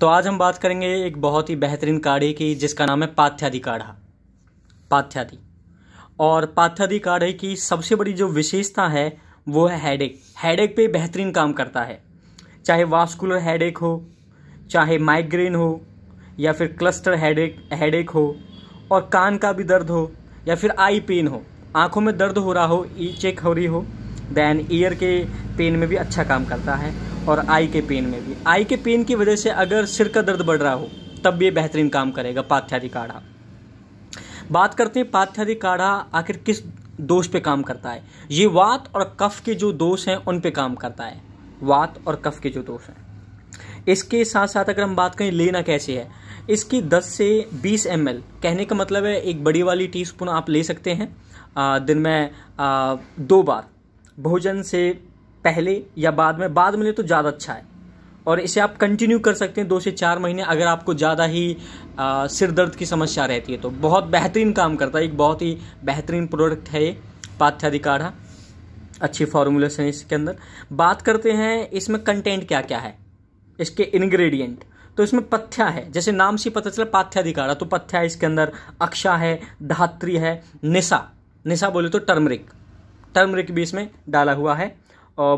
तो आज हम बात करेंगे एक बहुत ही बेहतरीन काढ़े की जिसका नाम है पाथ्यादि काढ़ा पाथ्यादि और पाथ्यादि काढ़े की सबसे बड़ी जो विशेषता है वो है हेडेक हेडेक पे बेहतरीन काम करता है चाहे वास्कुलर हेडेक हो चाहे माइग्रेन हो या फिर क्लस्टर हेडेक हेडेक हो और कान का भी दर्द हो या फिर आई पेन हो आँखों में दर्द हो रहा हो ई चेक हो रही हो देन ईयर के पेन में भी अच्छा काम करता है और आई के पेन में भी आई के पेन की वजह से अगर सिर का दर्द बढ़ रहा हो तब ये बेहतरीन काम करेगा पाथ्यादि काढ़ा बात करते हैं पाथ्यादि काढ़ा आखिर किस दोष पे काम करता है ये वात और कफ के जो दोष हैं उन पे काम करता है वात और कफ के जो दोष हैं इसके साथ साथ अगर हम बात करें लेना कैसे है इसकी 10 से 20 एम कहने का मतलब है एक बड़ी वाली टी स्पून आप ले सकते हैं आ, दिन में आ, दो बार भोजन से पहले या बाद में बाद में ले तो ज़्यादा अच्छा है और इसे आप कंटिन्यू कर सकते हैं दो से चार महीने अगर आपको ज़्यादा ही सिर दर्द की समस्या रहती है तो बहुत बेहतरीन काम करता है एक बहुत ही बेहतरीन प्रोडक्ट है ये पाथ्याधिकाढ़ा काढ़ा अच्छी फॉर्मूलेस है इसके अंदर बात करते हैं इसमें कंटेंट क्या क्या है इसके इन्ग्रीडियंट तो इसमें पथ्या है जैसे नाम से पता चला पाथ्यादि काढ़ा तो पथ्या इसके अंदर अक्षा है धात्री है निशा निशा बोले तो टर्मरिक टर्मरिक भी इसमें डाला हुआ है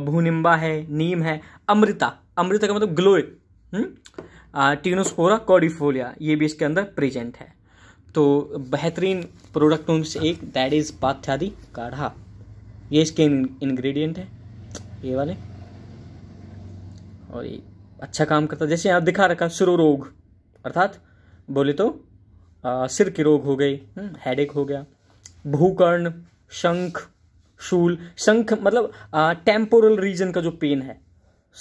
भूनिम्बा है नीम है अमृता अमृता का मतलब ग्लोए टीनोसफोरा कॉडिफोलिया ये भी इसके अंदर प्रेजेंट है तो बेहतरीन प्रोडक्ट में से एक दैट इज़ पाथ्यादि काढ़ा ये इसके इंग्रेडिएंट है ये वाले और ये अच्छा काम करता जैसे यहाँ दिखा रखा शुरू रोग अर्थात बोले तो आ, सिर के रोग हो गए हेडेक हम्म, हो गया भूकर्ण शंख शूल शंख मतलब टेम्पोरल रीजन का जो पेन है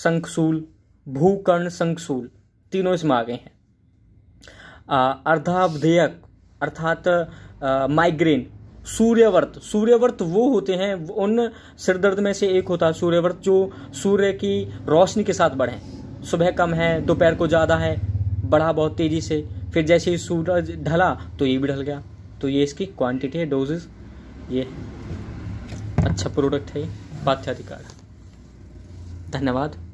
शंखशूल भूकर्ण शंखसूल तीनों इसमें आ गए हैं अर्धावधेयक अर्थात माइग्रेन सूर्यवर्त सूर्यवर्त वो होते हैं उन सिरदर्द में से एक होता है सूर्यवर्त जो सूर्य की रोशनी के साथ बढ़े सुबह कम है दोपहर को ज़्यादा है बढ़ा बहुत तेज़ी से फिर जैसे ही सूरज ढला तो ये भी ढल गया तो ये इसकी क्वांटिटी है डोजेज ये अच्छा प्रोडक्ट है बाध्याधिकार धन्यवाद